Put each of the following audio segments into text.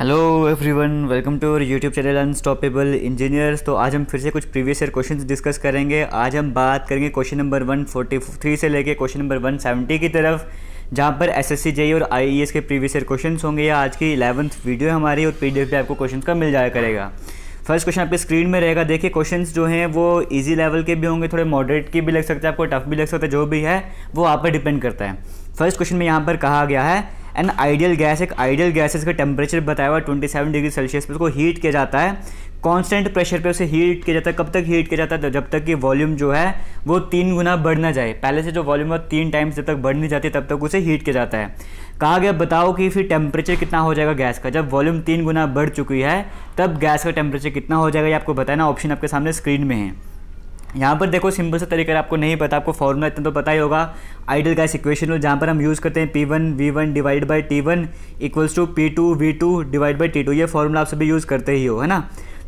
hello everyone welcome to our YouTube channel unstoppable engineers तो आज हम फिर से कुछ प्रीवियस ईयर क्वेश्चंस डिस्कस करेंगे आज हम बात करेंगे क्वेश्चन नंबर 143 से लेके क्वेश्चन नंबर 170 की तरफ जहाँ पर एस एस और आई e के प्रीवियस ईयर क्वेश्चन होंगे या आज की इलेवंथ वीडियो हमारी और पी भी आपको क्वेश्चन का मिल जाया करेगा फर्स्ट क्वेश्चन आपके स्क्रीन में रहेगा देखिए क्वेश्चन जो हैं वो ईजी लेवल के भी होंगे थोड़े मॉडरेट के भी लग सकते हैं आपको टफ भी लग सकता है जो भी है वो आप पर डिपेंड करता है फर्स्ट क्वेश्चन में यहाँ पर कहा गया है एंड आइडियल गैस एक आइडियल गैस इसका टेम्परेचर बताया हुआ ट्वेंटी सेवन डिग्री सेल्सियस पर उसको हीट किया जाता है कांस्टेंट प्रेशर पे उसे हीट किया जाता है कब तक हीट किया जाता है जब तक कि वॉल्यूम जो है वो तीन गुना बढ़ ना जाए पहले से जो वॉल्यूम है तीन टाइम्स जब तक बढ़ नहीं जाती तब तक उसे हीट किया जाता है कहा गया बताओ कि फिर टेम्परेचर कितना हो जाएगा गैस का जब वॉल्यूम तीन गुना बढ़ चुकी है तब गैस का टेम्परेचर कितना हो जाएगा ये आपको बताना ऑप्शन आपके सामने स्क्रीन में है यहाँ पर देखो सिंपल सा तरीका आपको नहीं पता आपको फॉर्मूला इतना तो पता ही होगा आइडियल गैस इक्वेशन जहाँ पर हम यूज़ करते हैं P one V one divide by T one equals to P two V two divide by T two ये फॉर्मूला आप सभी यूज़ करते ही हो है ना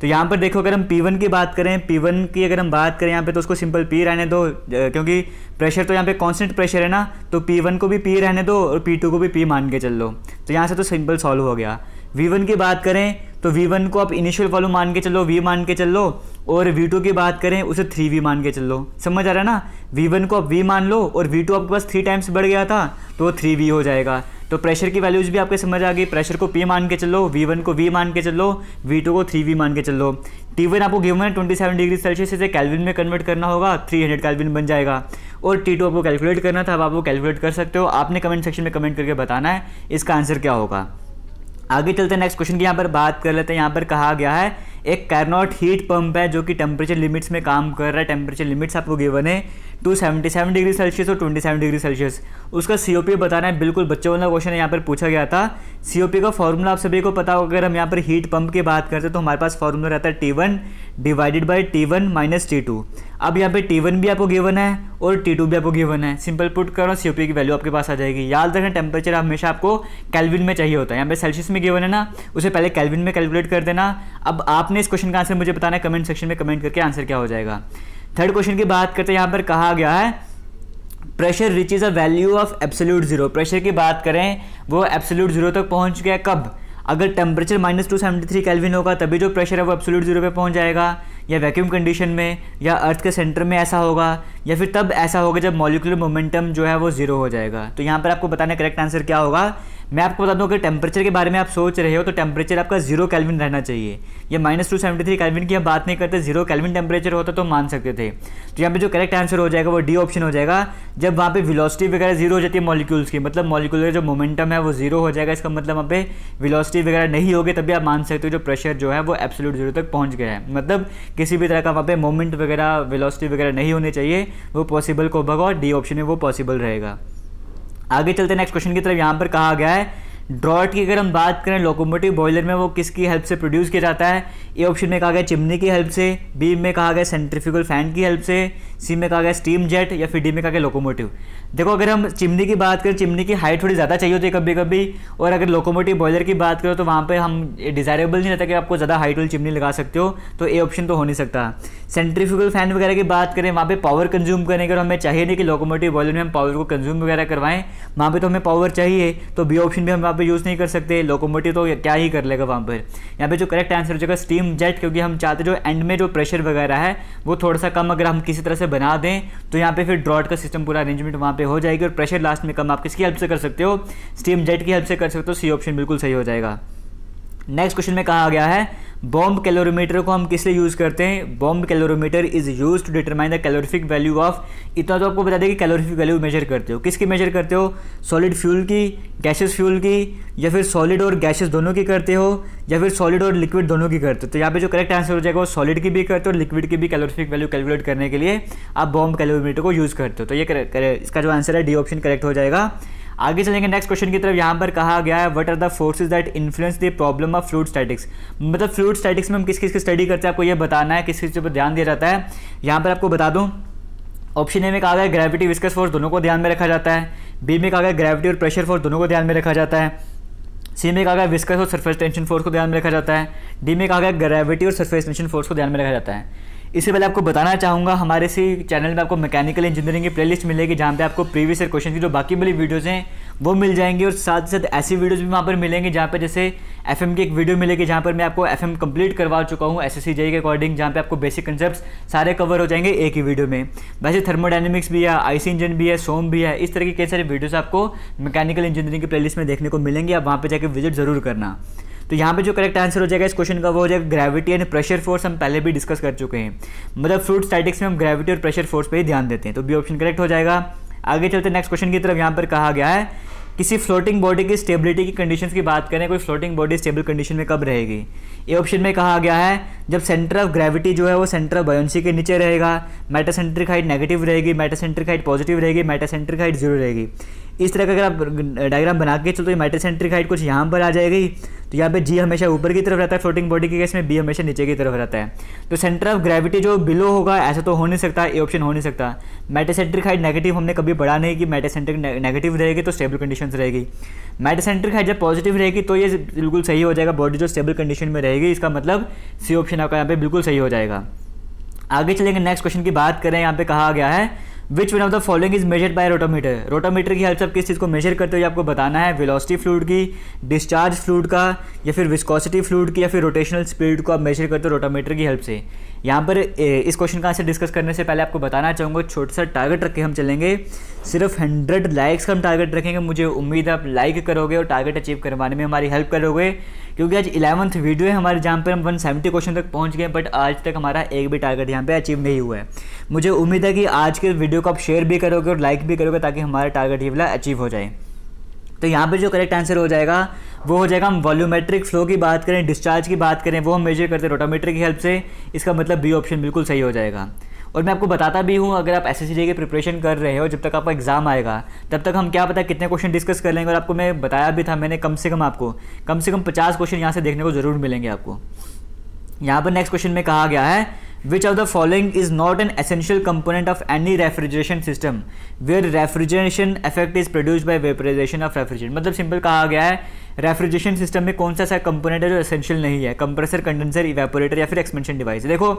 तो यहाँ पर देखो अगर हम P1 की बात करें P1 की अगर हम बात करें यहाँ पे तो उसको सिंपल P रहने दो क्योंकि प्रेशर तो यहाँ पे कांस्टेंट प्रेशर है ना तो P1 को भी P रहने दो और P2 को भी P मान के चल लो तो यहाँ से तो सिंपल सॉल्व हो गया V1 की बात करें तो V1 को आप इनिशियल वॉल्यू मान के चलो V मान के चल लो और V2 की बात करें उसे 3V मान के चल लो समझ आ रहा है ना V1 को आप V मान लो और V2 आपके पास थ्री टाइम्स बढ़ गया था तो वो 3V हो जाएगा तो प्रेशर की वैल्यूज भी आपके समझ आ गई प्रेशर को पी मान के चलो वी वन को वी मान के चलो वी टू को थ्री वी मान के चलो टी वन आपको गिवन है ट्वेंटी सेवन डिग्री सेल्सियस इसे कैलविन में कन्वर्ट करना होगा थ्री हंड्रेड कैलविन बन जाएगा और टी टू आपको कैलकुलेट करना था अब आप वो कैलकुलेट कर सकते हो आपने कमेंट सेक्शन में कमेंट करके बताना है इसका आंसर क्या होगा आगे चलते हैं नेक्स्ट क्वेश्चन की यहाँ पर बात कर लेते हैं यहाँ पर कहा गया है एक कैरनॉट हीट पंप है जो कि टेम्परेचर लिमिट्स में काम कर रहा है टेम्परेचर लिमिट्स आपको गिवन है to seventy seven degree Celsius और ट्वेंटी सेवन डिग्री सेल्सियस उसका सी ओ पी बताना है बिल्कुल बच्चों वाला क्वेश्चन यहाँ पर पूछा गया था सी ओ पी का फॉर्मूला आप सभी को पता होगा अगर हम यहाँ पर हीट पंप की बात करते हैं तो हमारे पास फॉर्मूला रहता है T one divided by T one minus T two अब यहाँ पे टी वन भी आपको गिवन है और टी टू भी आपको गिवन है सिंपल पुट करो सी की वैल्यू आपके पास आ जाएगी याद रखना टेम्परेचर हमेशा आपको कैलविन में चाहिए होता है यहाँ पे सेल्सियस में गिवन है ना उसे पहले कैलविन में कैलकुलेट कर देना अब आपने इस क्वेश्चन का आंसर मुझे बताना है कमेंट सेक्शन में कमेंट करके आंसर क्या हो जाएगा थर्ड क्वेश्चन की बात करते हैं यहाँ पर कहा गया है pressure reach is a value of absolute zero pressure की बात करें वो एब्सोल्यूट जीरो तक पहुँच गया कब अगर temperature minus two seventy three होगा तभी जो प्रेशर है वो एब्सोल्यूट जीरो पे पहुंच जाएगा या वैक्यूम कंडीशन में या अर्थ के सेंटर में ऐसा होगा या फिर तब ऐसा होगा जब मॉलिकुलर मोमेंटम जो है वो ज़ीरो हो जाएगा तो यहाँ पर आपको बताना करेक्ट आंसर क्या होगा मैं आपको बता दूं अगर टेम्परेचर के बारे में आप सोच रहे हो तो टेम्परेचर आपका जीरो कैलविन रहना चाहिए ये minus two seventy three Kelvin की हम बात नहीं करते जीरो कैलविन टेम्परेचर होता तो मान सकते थे तो यहाँ पे जो करेक्ट आंसर हो जाएगा वो डी ऑप्शन हो जाएगा जब वहाँ पे विलोसिटी वगैरह जीरो हो जाती है मॉलिक्यूल्स की मतलब मॉलिक्यूलर जो मोमेंटम है वो जीरो हो जाएगा इसका मतलब वहाँ पे विलोसिटी वगैरह नहीं होगी तभी आप मान सकते हो जो प्रेशर जो है वो एब्सोल्यूट जीरो तक पहुँच गया है मतलब किसी भी तरह का वहाँ पे मोमेंट वगैरह विलोसिटी वगैरह नहीं होनी चाहिए वो पॉसिबल को भगा डी ऑप्शन में वो पॉसिबल रहेगा आगे चलते नेक्स्ट क्वेश्चन की तरफ यहां पर कहा गया है ड्रॉट की अगर हम बात करें लोकोमोटिव बॉयलर में वो किसकी हेल्प से प्रोड्यूस किया जाता है ए ऑप्शन में कहा गया चिमनी की हेल्प से बी में कहा गया सेंट्रीफ्यूगल फैन की हेल्प से सी में कहा गया स्टीम जेट या फिर डी में कहा गया लोकोमोटिव देखो अगर हम चिमनी की बात करें चिमनी की हाइट थोड़ी ज़्यादा चाहिए होती है कभी कभी और अगर लोकोमोटिव बॉयलर की बात करो तो वहाँ पर हम डिज़ायरेबल नहीं रहता कि आपको ज़्यादा हाइट वाली चिमनी लगा सकते हो तो ए ऑप्शन तो हो नहीं सकता सेंट्रीफ्यूगल फैन वगैरह की बात करें वहाँ पर पावर कंज्यूम करने के हमें चाहिए नहीं कि लोकोमोटिव बॉयलर में हम पावर को कंज्यूम वगैरह करवाएं वहाँ पर तो हमें पावर चाहिए तो बी ऑप्शन भी हम वहाँ पे यूज़ नहीं कर सकते लोकोमोटिव तो क्या ही कर लेगा वहाँ पर यहाँ पे जो करेक्ट आंसर हो जाएगा स्टीम जेट क्योंकि हम चाहते जो एंड में जो प्रेशर वगैरह है वो थोड़ा सा कम अगर हम किसी तरह से बना दें तो यहाँ पे फिर ड्रॉट का सिस्टम पूरा अरेंजमेंट वहाँ पे हो जाएगी और प्रेशर लास्ट में कम आप किसकी हेल्प से कर सकते हो स्टीम जेट की हेल्प से कर सकते हो सी ऑप्शन बिल्कुल सही हो जाएगा नेक्स्ट क्वेश्चन में कहा गया है बॉम्ब कैलोरीमीटर को हम किस लिए यूज़ करते हैं bomb calorimeter is use to determine the calorific value of इतना तो आपको बता दें कि कैलोरीफिक वैल्यू मेजर करते हो किसकी मेजर करते हो सॉलिड फ्यूल की गैसेस फ्यूल की या फिर सॉलिड और गैसेस दोनों की करते हो या फिर सॉलिड और लिक्विड दोनों की करते हो तो यहाँ पे जो करेक्ट आंसर हो जाएगा वो सॉलिड की भी करते हो और लिक्विड की भी कैलोरीफिक वैल्यू कैलकुलेट करने के लिए आप बॉम्ब कैलोरीमीटर को यूज़ करते हो तो ये इसका जो आंसर है डी ऑप्शन करेक्ट हो जाएगा आगे चलेंगे नेक्स्ट क्वेश्चन की तरफ यहाँ पर कहा गया है what are the forces that influence the problem of fluid statics मतलब फ्लूड स्टैटिक्स में हम किस किस की स्टडी करते हैं आपको यह बताना है किस किस पर ध्यान दिया जाता है यहाँ पर आपको बता दूँ ऑप्शन ए में कहा गया ग्रेविटी विस्कस फोर्स दोनों को ध्यान में रखा जाता है बी में कहा गया ग्रेविटी और प्रेशर फोर्स दोनों को ध्यान में रखा जाता है सी में कहा गया विस्कस और सरफेस टेंशन फोर्स को ध्यान में रखा जाता है डी में कहा गया ग्रेविटी और सरफेस टेंशन फोर्स को ध्यान में रखा जाता है इससे पहले आपको बताना चाहूँगा हमारे इसी चैनल में आपको मैकेनिकल इंजीनियरिंग की प्लेलिस्ट मिलेगी जहाँ पे आपको प्रीवियस ईयर क्वेश्चन की जो बाकी वाली वीडियोज़ हैं वो मिल जाएंगी और साथ साथ ऐसी वीडियोज़ भी वहाँ पर मिलेंगे जहाँ पर जैसे एफ की एक वीडियो मिलेगी जहाँ पर मैं आपको एफ कंप्लीट करवा चुका हूँ एस एस के अकॉर्डिंग जहाँ पर आपको बेसिक कंसेप्ट सारे कवर हो जाएंगे एक ही वीडियो में वैसे थर्मोडाइनमिक्स भी है आईसी इंजन भी है सोम भी है इस तरह के कई सारे वीडियोज़ आपको मैकेनिकल इंजीनियरिंग की प्लेलिस्ट में देखने को मिलेंगी आप वहाँ पर जाकर विजिट ज़रूर करना तो यहाँ पे जो करेक्ट आंसर हो जाएगा इस क्वेश्चन का वो हो जाएगा ग्रेविटी एंड प्रेशर फोर्स हम पहले भी डिस्कस कर चुके हैं मतलब फ्रूट स्टैटिक्स में हम ग्रेविटी और प्रेशर फोर्स पर ही ध्यान देते हैं तो बी ऑप्शन करेक्ट हो जाएगा आगे चलते नेक्स्ट क्वेश्चन की तरफ यहाँ पर कहा गया है किसी फ्लोटिंग बॉडी की स्टेबिलिटी की कंडीशन की बात करें कोई फ्लोटिंग बॉडी स्टेबल कंडीशन में कब रहेगी ए ऑप्शन में कहा गया है जब सेंटर ऑफ ग्रेविटी जो है वो सेंटर ऑफ बयोन्सी के नीचे रहेगा मेटासेंट्रिक हाइट नेगेटिव रहेगी मेटासेंट्रिक हाइट पॉजिटिव रहेगी मेटासेंट्रिक हाइट जीरो रहेगी इस तरह का अगर आप डायग्राम बना के चलो तो माइट्रोसेंट्रिक हाइट कुछ यहाँ पर आ जाएगी तो यहाँ पे जी हमेशा ऊपर की तरफ रहता है फ्लोटिंग बॉडी के केस में बी हमेशा नीचे की तरफ रहता है तो सेंटर ऑफ ग्रेविटी जो बिलो होगा ऐसा तो हो नहीं सकता ए ऑप्शन हो नहीं सकता मेटासेंट्रिक हाइट नेगेटिव हमने कभी पढ़ा नहीं कि मेटासेंट्रिक नेगेटिव रहेगी तो स्टेबल कंडीशन रहेगी मेटासेंट्रिक हाइट जब पॉजिटिव रहेगी तो ये बिल्कुल सही हो जाएगा बॉडी जो स्टेबल कंडीशन में रहेगी इसका मतलब सी ऑप्शन आपका यहाँ पे बिल्कुल सही हो जाएगा आगे चलेंगे नेक्स्ट क्वेश्चन की बात करें यहाँ पे कहा गया है which one of the following is measured by rotameter rotameter की हेल्प से आप किस चीज़ को मेजर करते हुए आपको बताना है वेलोसिटी फ्लूड की डिस्चार्ज फ्लूड का या फिर विस्कोसिटी फ्लूड की या फिर रोटेशनल स्पीड को आप मेजर करते हो रोटामीटर की हेल्प से यहाँ पर इस क्वेश्चन का आंसर डिस्कस करने से पहले आपको बताना चाहूँगा छोटा सा टारगेट रख के हम चलेंगे सिर्फ हंड्रेड लाइक्स का हम टारगेट रखेंगे मुझे उम्मीद आप लाइक करोगे और टारगेट अचीव करवाने में हमारी हेल्प करोगे क्योंकि आज इलेवंथ वीडियो है हमारे जहाँ पर हम वन सेवेंटी क्वेश्चन तक पहुँच गए बट आज तक हमारा एक भी टारगेट यहाँ पर अचीव नहीं हुआ है मुझे उम्मीद है कि आज के वीडियो को आप शेयर भी करोगे और लाइक भी करोगे ताकि हमारा टारगेट ये वाला अचीव हो जाए तो यहाँ पे जो करेक्ट आंसर हो जाएगा वो हो जाएगा हम वॉल्यूमेट्रिक फ्लो की बात करें डिस्चार्ज की बात करें वो हम मेजर करते हैं रोटामीटर की हेल्प से इसका मतलब बी ऑप्शन बिल्कुल सही हो जाएगा और मैं आपको बताता भी हूँ अगर आप एस एस सी की प्रिपरेशन कर रहे हो जब तक आपका एग्ज़ाम आएगा तब तक हम क्या पता कितने क्वेश्चन डिस्कस कर लेंगे और आपको मैं बताया भी था मैंने कम से कम आपको कम से कम पचास क्वेश्चन यहाँ से देखने को ज़रूर मिलेंगे आपको यहाँ पर नेक्स्ट क्वेश्चन में कहा गया है which of the following is not an essential component of any refrigeration system where refrigeration effect is produced by vaporization of refrigerant मतलब सिंपल कहा गया है रेफ्रिजरेशन सिस्टम में कौन सा ऐसा कंपोनेंट है जो एसेंशियल नहीं है कंप्रेसर कंडेंसर इवेपोरेटर या फिर एक्सपेंशन डिवाइस देखो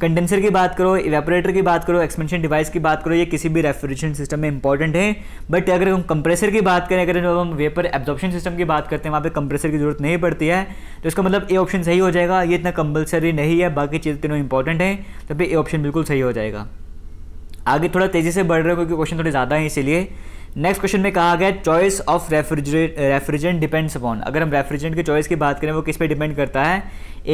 कंडेंसर की बात करो इवेपोरेटर की बात करो एक्सपेंशन डिवाइस की बात करो ये किसी भी रेफ्रिजरेशन सिस्टम में इंपॉर्टेंट है बट अगर हम कंप्रेसर की बात करें अगर जब हम वेपर एब्जॉर्प्शन सिस्टम की बात करते हैं वहाँ पर कंप्रेसर की जरूरत नहीं पड़ती है तो इसका मतलब ए ऑप्शन सही हो जाएगा ये इतना कंपलसरी नहीं है बाकी चीज़ तीनों इंपॉर्टेंट है तो फिर ए ऑप्शन बिल्कुल सही हो जाएगा आगे थोड़ा तेज़ी से बढ़ रहे हो क्योंकि क्वेश्चन थोड़े ज़्यादा हैं इसीलिए नेक्स्ट क्वेश्चन में कहा गया choice of refrigerate refrigerant depends upon अगर हम रेफ्रिजरेंट के चॉइस की बात करें वो किस पे डिपेंड करता है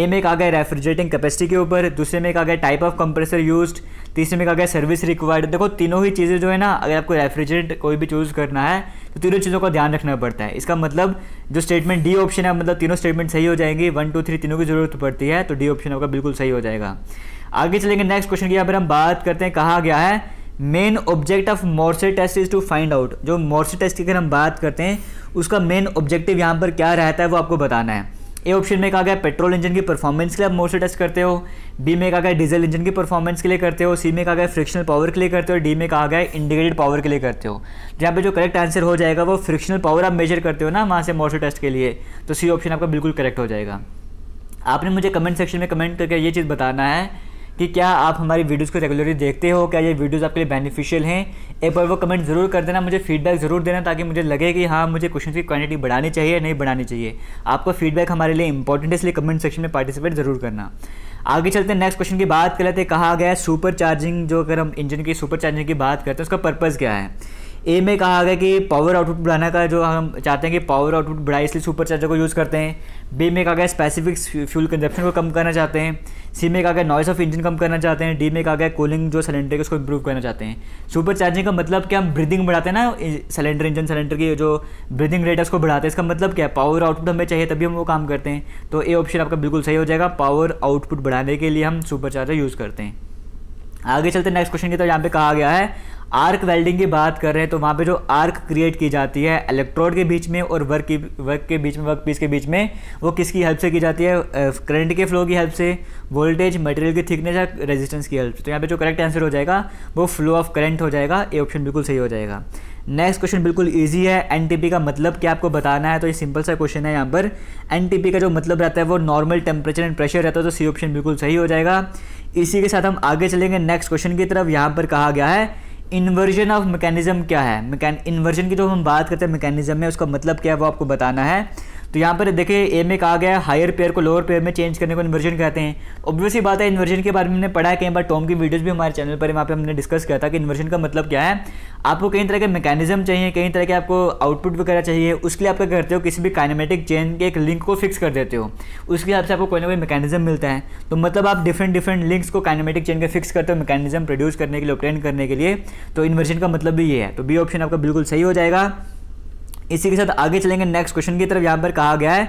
ए में कहा गया रेफ्रिजरेटिंग कैपेसिटी के ऊपर दूसरे में कहा गया टाइप ऑफ कंप्रेसर यूज तीसरे में कहा गया सर्विस रिक्वायर्ड देखो तीनों ही चीज़ें जो है ना अगर आपको रेफ्रिजरेट कोई भी चूज़ करना है तो तीनों चीज़ों का ध्यान रखना पड़ता है इसका मतलब जो स्टेटमेंट डी ऑप्शन है मतलब तीनों स्टेटमेंट सही हो जाएंगी वन टू थ्री तीनों की जरूरत पड़ती है तो डी ऑप्शन आपका बिल्कुल सही हो जाएगा आगे चलेंगे नेक्स्ट क्वेश्चन की यहाँ पर हम बात करते हैं कहा गया है main object of Morse test is to find out जो मोर्से टेस्ट की अगर हम बात करते हैं उसका मेन ऑब्जेक्टिव यहाँ पर क्या रहता है वो आपको बताना है ए ऑप्शन में कहा गया पेट्रोल इंजन की परफॉर्मेंस के लिए आप मोर्से टेस्ट करते हो बी में कहा गया डीजल इंजन की परफॉर्मेंस के लिए करते हो सी में कहा गया फ्रिक्शनल पावर के लिए करते हो डी में कहा गया इंडिकेटेड पावर के लिए करते हो जहाँ पे जो करेक्ट आंसर हो जाएगा वो फ्रिक्शनल पावर आप मेजर करते हो ना वहाँ से मोर्से टेस्ट के लिए तो सी ऑप्शन आपका बिल्कुल करेक्ट हो जाएगा आपने मुझे कमेंट सेक्शन में कमेंट करके ये चीज़ बताना है कि क्या आप हमारी वीडियोस को रेगुलरली देखते हो क्या ये वीडियोस आपके लिए बेनिफिशियल हैं एक बार वो कमेंट ज़रूर कर देना मुझे फीडबैक ज़रूर देना ताकि मुझे लगे कि हाँ मुझे क्वेश्चन की क्वांटिटी बढ़ानी चाहिए या नहीं बढ़ानी चाहिए आपका फीडबैक हमारे लिए इंपॉर्टेंट है इसलिए कमेंट सेक्शन में पार्टिसिपेट ज़रूर करना आगे चलते हैं नेक्स्ट क्वेश्चन की बात कर लेते हैं कहा गया सुपर चार्जिंग जो अगर हम इंजन की सुपर चार्जिंग की बात करते हैं उसका पर्पज़ क्या है ए में कहा गया कि पावर आउटपुट बढ़ाने का जो हम चाहते हैं कि पावर आउटपुट बढ़ाए इसलिए सुपर चार्जर को यूज़ करते हैं बी में कहा गया स्पेसिफिक फ्यूल कंजप्शन को कम करना चाहते हैं सी में कहा गया नॉइस ऑफ इंजन कम करना चाहते हैं डी में कहा गया कूलिंग जो सिलेंडर है उसको इम्प्रूव करना चाहते हैं सुपर चार्जिंग का मतलब क्या हम ब्रीदिंग बढ़ाते हैं ना सिलेंडर इंजन सिलेंडर की जो ब्रीदिंग रेट है उसको बढ़ाते हैं इसका मतलब क्या है पावर आउटपुट हमें चाहिए तभी हम वो काम करते हैं तो ए ऑप्शन आपका बिल्कुल सही हो जाएगा पावर आउटपुट बढ़ाने के लिए हम सुपर चार्जर यूज़ करते हैं आगे चलते नेक्स्ट क्वेश्चन की तरफ यहाँ पे कहा गया है आर्क वेल्डिंग की बात कर रहे हैं तो वहाँ पे जो आर्क क्रिएट की जाती है इलेक्ट्रोड के बीच में और वर्क की वर्क के बीच में वर्क पीस के बीच में वो किसकी हेल्प से की जाती है करंट के फ्लो की हेल्प से वोल्टेज मटेरियल की थिकनेस या रेजिस्टेंस की हेल्प से तो यहाँ पे जो करेक्ट आंसर हो जाएगा वो फ्लो ऑफ करंट हो जाएगा ये ऑप्शन बिल्कुल सही हो जाएगा नेक्स्ट क्वेश्चन बिल्कुल ईजी है पी का मतलब क्या आपको बताना है तो ये सिंपल सा क्वेश्चन है यहाँ पर पी का जो मतलब रहता है वो नॉर्मल टेम्परेचर एंड प्रेशर रहता है तो सी ऑप्शन बिल्कुल सही हो जाएगा इसी के साथ हम आगे चलेंगे नेक्स्ट क्वेश्चन की तरफ यहाँ पर कहा गया है इन्वर्जन ऑफ मैकेनिज्म क्या है मैकेन इन्वर्जन की जो हम बात करते हैं मैकेनिज्म में उसका मतलब क्या है वो आपको बताना है तो यहाँ पर देखिए ए में कहा गया है हायर पेयर को लोअर पेयर में चेंज करने को इन्वर्जन कहते हैं ऑब्वियसली बात है इन्वर्जन के बारे में हमने पढ़ा है कई बार टॉम की वीडियोज़ भी हमारे चैनल पर वहाँ पर हमने डिस्कस किया था कि इन्वर्जन का मतलब क्या है आपको कई तरह के मैकेनिज्म चाहिए कई तरह के आपको आउटपुट वगैरह चाहिए उसके लिए आप क्या करते हो किसी भी काइनेमेटिक चेन के एक लिंक को फिक्स कर देते हो उसके हिसाब से आपको कोई ना कोई मैकेनिज्म मिलता है तो मतलब आप डिफरेंट डिफरेंट लिंक्स को काइनेमेटिक चेन के फिक्स करते हो मैकेनिज्म प्रोड्यूस करने के लिए ऑप्टेन करने के लिए तो इन्वर्जन का मतलब भी ये है तो बी ऑप्शन आपका बिल्कुल सही हो जाएगा इसी के साथ आगे चलेंगे नेक्स्ट क्वेश्चन की तरफ यहाँ पर कहा गया है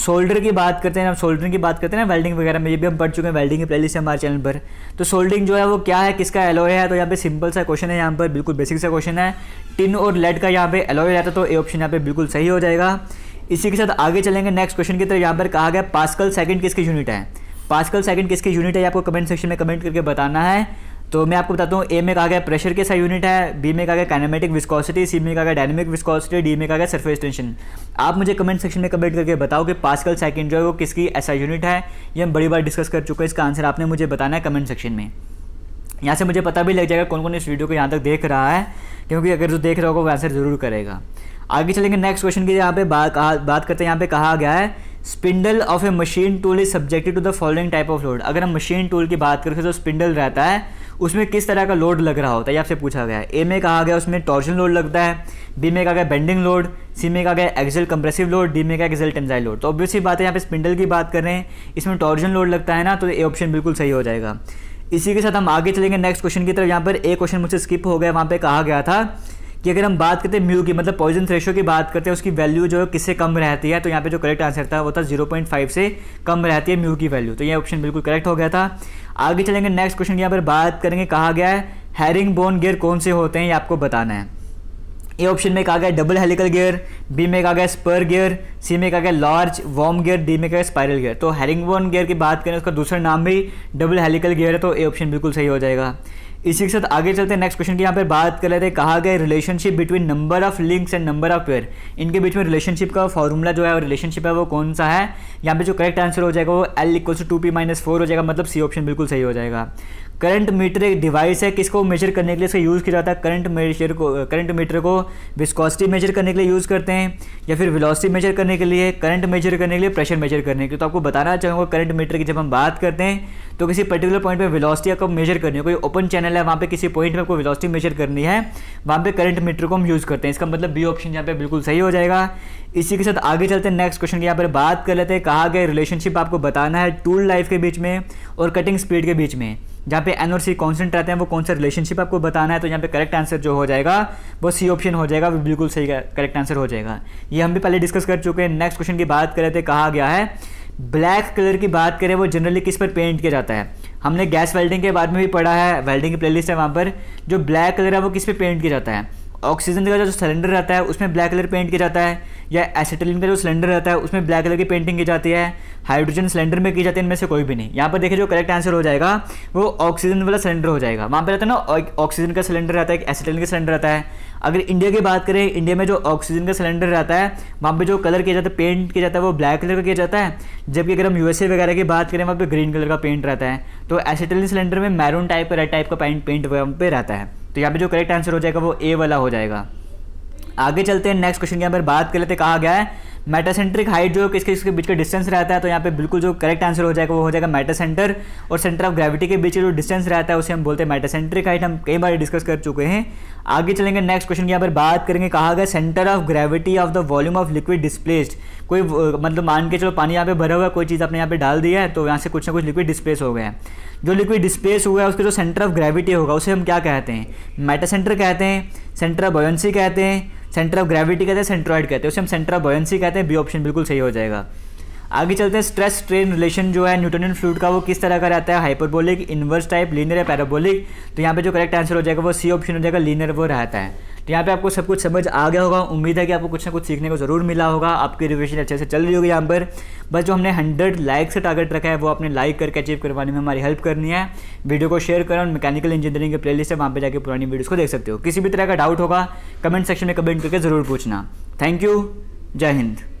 सोल्डर की बात करते हैं हम सोल्डरिंग की बात करते हैं ना वेल्डिंग वगैरह में ये भी हम पढ़ चुके हैं वेल्डिंग की से हमारे चैनल पर तो सोल्डिंग जो है वो क्या है किसका एलोए है तो यहाँ पे सिंपल सा क्वेश्चन है यहाँ पर बिल्कुल बेसिक सा क्वेश्चन है टिन और लेड का यहाँ पे एलोए रहता है तो ए ऑप्शन यहाँ पे बिल्कुल सही हो जाएगा इसी के साथ आगे चलेंगे नेक्स्ट क्वेश्चन की तरह यहाँ पर कहा गया पास्कल सेकंड किसकी यूनिट है पास्कल सेकंड किसकी यूनिट है आपको कमेंट सेक्शन में कमेंट करके बताना है तो मैं आपको बताता हूँ ए में कहा गया प्रेशर कैसा यूनिट है बी में कहा गया कैनामेटिक विस्कोसिटी सी में कहा गया डायनेमिक विस्कोसिटी डी में कहा गया सरफेस टेंशन आप मुझे कमेंट सेक्शन में कमेंट करके बताओ कि पास्कल सेकंड जो है वो किसकी ऐसा यूनिट है ये हम बड़ी बार डिस्कस कर चुके हैं इसका आंसर आपने मुझे बताना है कमेंट सेक्शन में यहाँ से मुझे पता भी लग जाएगा कौन कौन इस वीडियो को यहाँ तक देख रहा है क्योंकि अगर जो देख रहा होगा वो आंसर ज़रूर करेगा आगे चलेंगे नेक्स्ट क्वेश्चन की यहाँ पे बात बात करते हैं यहाँ पे कहा गया है spindle of a machine tool is subjected to the following type of load अगर हम मशीन टूल की बात करें तो स्पिंडल रहता है उसमें किस तरह का लोड लग रहा होता है ये आपसे पूछा गया है ए में कहा गया उसमें टॉर्जन लोड लगता है बी में कहा गया बेंडिंग लोड सी में कहा गया एक्सल कंप्रेसिव लोड डी में कहा एक्सल टेंजाइल लोड तो ऑब्वियसली बात है यहाँ पे स्पिंडल की बात कर रहे हैं इसमें टॉर्जन लोड लगता है ना तो ए ऑप्शन बिल्कुल सही हो जाएगा इसी के साथ हम आगे चलेंगे नेक्स्ट क्वेश्चन की तरफ यहाँ पर एक क्वेश्चन मुझसे स्किप हो गया वहाँ पर कहा गया था कि अगर हम बात करते हैं म्यू की मतलब पॉइजन रेशो की बात करते हैं उसकी वैल्यू जो है किससे कम रहती है तो यहाँ पे जो करेक्ट आंसर था वो था 0.5 से कम रहती है म्यू की वैल्यू तो ये ऑप्शन बिल्कुल करेक्ट हो गया था आगे चलेंगे नेक्स्ट क्वेश्चन यहाँ पर बात करेंगे कहा गया है हैरिंग बोन गियर कौन से होते हैं ये आपको बताना है ए ऑप्शन में कहा गया डबल हेलिकल गियर बी में कहा गया स्पर गियर सी में कहा गया लार्ज वॉर्म गियर डी में कहा गया स्पायरल गियर तो बोन गियर की बात करें उसका दूसरा नाम भी डबल हेलिकल गियर है तो ए ऑप्शन बिल्कुल सही हो जाएगा इसी के साथ आगे चलते हैं नेक्स्ट क्वेश्चन की यहाँ पर बात कर रहे थे कहा गया relationship between number of links and number of pair इनके बीच में रिलेशनशिप का फॉर्मूला जो है और रिलेशनशिप है वो कौन सा है यहाँ पे जो करेक्ट आंसर हो जाएगा वो L equal to two P minus four हो जाएगा मतलब सी ऑप्शन बिल्कुल सही हो जाएगा करंट मीटर एक डिवाइस है किसको मेजर करने के लिए इसका यूज़ किया जाता है करंट मेजर को करंट मीटर को विस्कॉसिटी मेजर करने के लिए यूज़ करते हैं हैं या फिर वेलोसिटी मेजर करने के लिए करंट मेजर करने के लिए प्रेशर मेजर करने के लिए तो आपको बताना चाहूँगा करंट मीटर की जब हम बात करते हैं तो किसी पर्टिकुलर पॉइंट पे वेलोसिटी आपको मेजर करनी है कोई ओपन चैनल है वहाँ पे किसी पॉइंट में आपको वेलोसिटी मेजर करनी है वहाँ पे करंट मीटर को हम यूज़ करते हैं इसका मतलब बी ऑप्शन यहाँ पे बिल्कुल सही हो जाएगा इसी के साथ आगे चलते हैं नेक्स्ट क्वेश्चन की यहाँ पर बात कर लेते हैं कहा गया रिलेशनशिप आपको बताना है टूल लाइफ के बीच में और कटिंग स्पीड के बीच में जहाँ पे एन और सी कॉन्सेंट रहते हैं वो कौन सा रिलेशनशिप आपको बताना है तो यहाँ पे करेक्ट आंसर जो हो जाएगा वो सी ऑप्शन हो जाएगा वो बिल्कुल सही करेक्ट आंसर हो जाएगा ये हम भी पहले डिस्कस कर चुके हैं नेक्स्ट क्वेश्चन की बात कर लेते कहा गया है ब्लैक कलर की बात करें वो जनरली किस पर पेंट किया जाता है हमने गैस वेल्डिंग के बारे में भी पढ़ा है वेल्डिंग की प्लेलिस्ट है वहाँ पर जो ब्लैक कलर है वो किस पर पेंट किया जाता है ऑक्सीजन का जो सिलेंडर रहता है उसमें ब्लैक कलर पेंट किया जाता है या एसिटिलिन का जो सिलेंडर रहता है उसमें ब्लैक कलर की पेंटिंग की जाती है हाइड्रोजन सिलेंडर में की जाती है इनमें से कोई भी नहीं यहाँ पर देखिए जो करेक्ट आंसर हो जाएगा वो ऑक्सीजन वाला सिलेंडर हो जाएगा वहाँ पर रहता है ना ऑक्सीजन का सिलेंडर रहता है एसिटिलिन का सिलेंडर रहता है अगर इंडिया की बात करें इंडिया में जो ऑक्सीजन का सिलेंडर रहता है वहाँ पर जो कलर किया जाता है पेंट किया जाता है वो ब्लैक कलर का किया जाता है जबकि अगर हम यूएसए वगैरह की बात करें वहाँ पर ग्रीन कलर का पेंट रहता है तो एसिटिलिन सिलेंडर में मैरून टाइप का रेड टाइप का पेंट पेंट वहाँ पर रहता है तो यहाँ पे जो करेक्ट आंसर हो जाएगा वो ए वाला हो जाएगा आगे चलते हैं नेक्स्ट क्वेश्चन की यहाँ पर बात कर लेते कहा गया है मेटासेंट्रिक हाइट जो किसके किसके बीच का डिस्टेंस रहता है तो यहाँ पे बिल्कुल जो करेक्ट आंसर हो जाएगा वो हो जाएगा मेटासेंटर और सेंटर ऑफ ग्रेविटी के बीच जो डिस्टेंस रहता है उसे हम बोलते हैं मेटासेंट्रिक हाइट हम कई बार डिस्कस कर चुके हैं आगे चलेंगे नेक्स्ट क्वेश्चन की यहाँ पर बात करेंगे कहा गया centre of gravity of the volume of liquid displaced कोई मतलब मान के चलो पानी यहाँ पे भरा हुआ है कोई चीज़ आपने यहाँ पे डाल दिया है तो यहाँ से कुछ ना कुछ लिक्विड डिस्प्लेस हो गया है जो लिक्विड डिस्प्लेस हुआ है उसके जो सेंटर ऑफ ग्रेविटी होगा उसे हम क्या कहते हैं मेटा सेंटर कहते हैं सेंटर ऑफ बॉयसी कहते हैं सेंटर ऑफ ग्रेविटी कहते हैं सेंट्रॉइड कहते हैं उसे हम सेंटर ऑफ बॉयसी कहते हैं बी ऑप्शन बिल्कुल सही हो जाएगा आगे चलते हैं स्ट्रेस स्ट्रेन रिलेशन जो है न्यूटोनियन फ्लूड का वो किस तरह का रहता है हाइपरबोलिक इन्वर्स टाइप लीनियर या पैराबोलिक तो यहाँ पे जो करेक्ट आंसर हो जाएगा वो सी ऑप्शन हो जाएगा लीनियर वो रहता है तो यहाँ पे आपको सब कुछ समझ आ गया होगा उम्मीद है कि आपको कुछ ना कुछ सीखने को ज़रूर मिला होगा आपकी रिविजन अच्छे से चल रही होगी यहाँ पर बस जो हमने हंड्रेड लाइक से टारगेट रखा है वो आपने लाइक करके अचीव करवाने में हमारी हेल्प करनी है वीडियो को शेयर करें और मैकेनिकल इंजीनियरिंग के लिस्ट है वहाँ पर जाकर पुरानी वीडियोज़ को देख सकते हो किसी भी तरह का डाउट होगा कमेंट सेक्शन में कमेंट करके ज़रूर पूछना थैंक यू जय हिंद